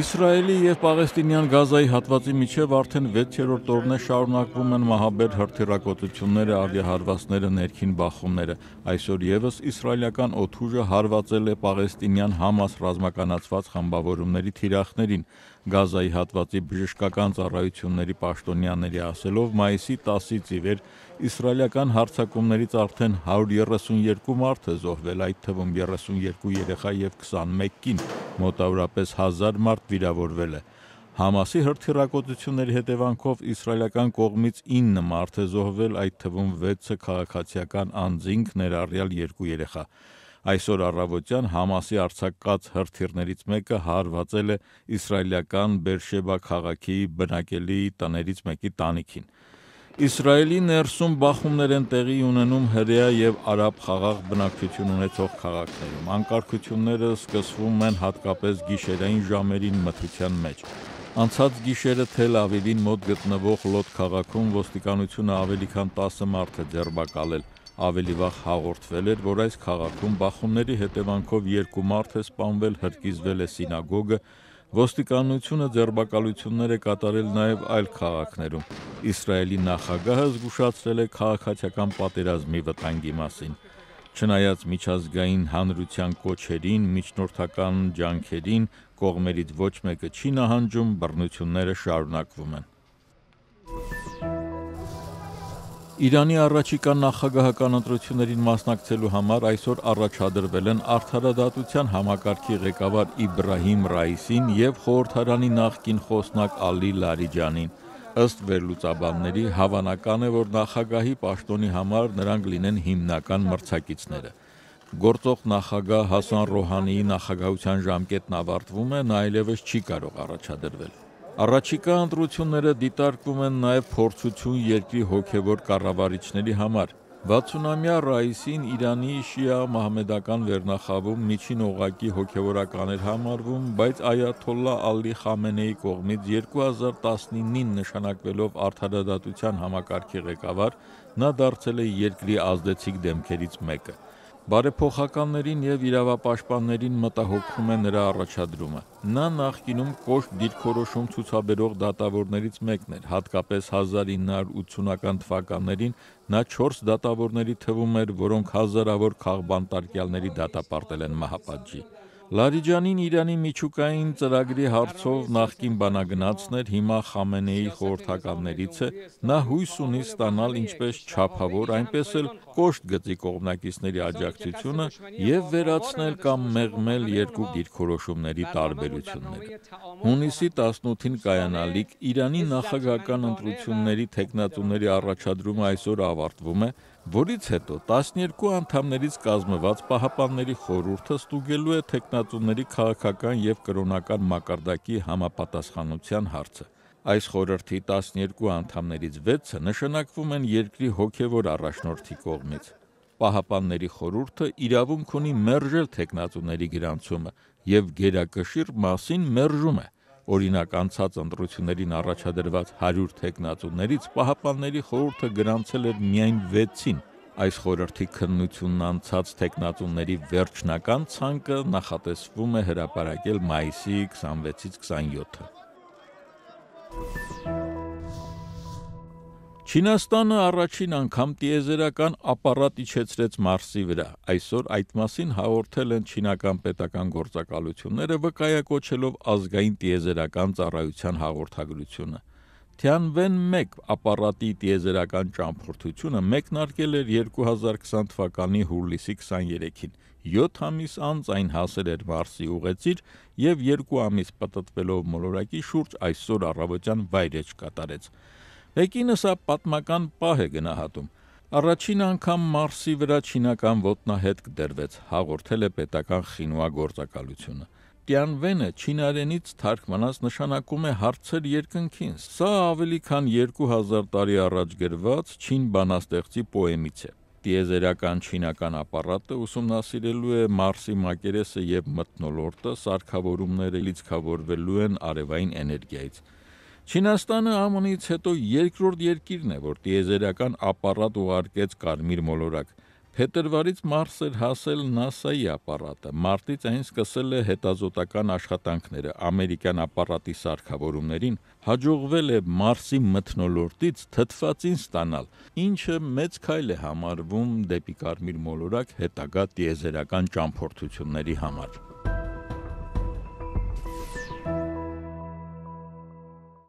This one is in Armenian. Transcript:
Իսրայելի եւ Պաղեստինյան Գազայի հատվածի միջև արդեն 6-րդ օրն է շարունակվում են մահաբեր հրթիռակոծությունները, ավիահարվածները, ներքին բախումները։ Այսօր եւս իսրայելական օթուժը հարվածել է Պաղեստինյան Համաս ռազմականացված խմբավորումների թիրախներին։ Գազայի հատվածի բժշկական ծառայությունների պաշտոնյաների ասելով մայիսի 10-ից ի վեր իսրայելական հարձակումներից արդեն 132 մարդ է զոհվել, այդ թվում 32 երեխա եւ 21 կին։ Մոտավորապես 1000 մարդ վիրավորվել է։ Համասի հրթիռակոծությունների հետևանքով իսրայելական կողմից 9 մարդ է զոհվել, այդ թվում 6-ը քաղաքացիական անձինք, ներառյալ 2 երեխա։ Այսօր առավոտյան Համասի արձակած հրթիռներից մեկը հարվածել է իսրայելական Բերշեբա քաղաքի բնակելի տներից մեկի տանիքին։ Իսրայելի ներսում բախումներ են տեղի ունենում հրեա եւ արաբ խաղաղ բնակչություն ունեցող քաղաքներում։ Անկարգությունները սկսվում են հատկապես գիշերային ժամերին մթության մեջ։ Անցած գիշերը Թել Ավիվին մոտ գտնվող Լոտ քաղաքում ոստիկանությունը ավելի քան 10 մարդ է ձերբակալել։ Ավելի վաղ հաղորդվել էր, որ այս քաղաքում բախումների հետևանքով երկու մարդ է սպանվել, հրկիզվել է սինագոգը Ոստիկանությունը ձերբակալություններ է կատարել նաև այլ քաղաքներում։ Իսրայելի նախագահը զգուշացրել է քաղաքացիական պատերազմի վտանգի մասին։ Չնայած միջազգային հանրության կոչերին, միջնորդական ջանքերին կողմերից ոչ մեկը չի նահանջում, բռնությունները շարունակվում են։ Իրանի առաջիկա նախագահական ընտրություններին մասնակցելու համար այսօր առաջադրվել են արդարադատության համակարգի ղեկավար Իբրահիմ Ռայիսին եւ խորհրդարանի նախկին խոսնակ Ալի Լարիջանին։ Ըստ վերլուծաբանների հավանական է, որ նախագահի պաշտոնի համար նրանք լինեն հիմնական մրցակիցները։ Գործող նախագահ Հասան Ռոհանիի նախագահության ժամկետն ավարտվում է, նա այլևս չի կարող առաջադրվել։ Առաջիկա ընտրությունները դիտարկվում են նաև փորձություն երկրի հոգևոր կառավարիչների համար։ 60-ամյա Ռայիսին Իրանի շիա մահմեդական վերնախավում միջին օղակի հոգևորական էր համարվում, բայց Այաթոլլա Ալի Խամենեի կողմից 2019-ին նշանակվելով արդարադատության համակարգի ղեկավար, նա դարձել է երկրի ազդեցիկ դեմքերից մեկը։ Բարեփոխականներին եւ իրավապաշտպաններին մտահոգում է նրա առաջադրումը։ Նա նախկինում կոշտ դիրքորոշում ցուցաբերող դատավորներից մեկն էր, հատկապես 1980-ական թվականներին նա 4 դատավորների թվում էր, որոնք հազարավոր քաղբանտարկյալների դատապարտել են մահապատժի։ Լարիջանին Իրանի միջուկային ծրագրի հարցով նախկին բանագնացն էր, հիմա Խամենեի խորհրդականներից է։ Նա հույս ունի ստանալ ինչպես ճափավոր, այնպես էլ կոշտ գծի կողմնակիցների աջակցությունը եւ վերացնել կամ մեղմել երկու դիրքորոշումների տարբերությունները։ Հունիսի 18-ին կայանալիք Իրանի նախագահական ընտրությունների թեկնածուների առաջադրումը այսօր ավարտվում է, որից հետո 12 անդամներից կազմված պահապանների խորհուրդը ստուգելու է տեխնատուների քաղաքական եւ կրոնական մակարդակի համապատասխանության հարցը։ Այս խորհրդի 12 անդամներից 6-ը նշանակվում են երկրի հոգևոր առաջնորդի կողմից։ Պահապանների խորհուրդը իրավունք ունի մերժել տեխնատուների գրանցումը եւ գերակշիռ մասին մերժում է օրինակ անցած ընտրություններին առաջադրված 100 թեկնածուներից պահապանների խորհուրդը գրանցել էր միայն 6-ին։ Այս խորհրդի քննությունն անցած տեխնատունների վերջնական ցանկը նախատեսվում է հրապարակել մայիսի 26-ից 27-ը։ Չինաստանը առաջին անգամ տիեզերական ապարատ իջեցրեց Մարսի վրա։ Այսօր այդ մասին հաղորդել են Չինական պետական գործակալությունները վկայակոչելով ազգային տիեզերական ծառայության հաղորդագրությունը։ Թիանվեն 1 ապարատի տիեզերական ճամփորդությունը մեկնարկել էր 2020 թվականի հուլիսի 23-ին։ 7 ամիս անց այն հասել էր Մարսի ուղեծիր եւ 2 ամիս պատտվելով մոլորակի շուրջ այսօր առավոտյան վայրեջ կատարեց։ Մեկինը սա պատմական պահ է գնահատում։ Առաջին անգամ Մարսի վրա չինական ոտնահետք դրվեց, հաղորդել է պետական խինուագործակալությունը։ Տյանվենը չինարենից թարգմանած նշանակում է հարցեր երկնքին։ Սա ավելի քան 2000 տարի առաջ գրված չին բանաստեղծի պոեմից է։ Տիեզերական չինական ապարատը ուսումնասիրելու է Մարսի մակերեսը եւ մթնոլորտը, սարքավորումները լիցքավորվելու են արևային էներգիայից։ Չինաստանը ԱՄՆ-ից հետո երկրորդ երկիրն է, որ դիեզերական ապարատ ուղարկեց Կարմիր մոլորակ։ Փետրվարից մարս էր հասել NASA-ի ապարատը։ Մարտից այն սկսել է հետազոտական աշխատանքները ամերիկյան ապարատի սարքավորումներին։ Հաջողվել է Մարսի մթնոլորտից թթվածին ստանալ, ինչը մեծ քայլ է համարվում դեպի Կարմիր մոլորակ հետագա դիեզերական ճամփորդությունների համար։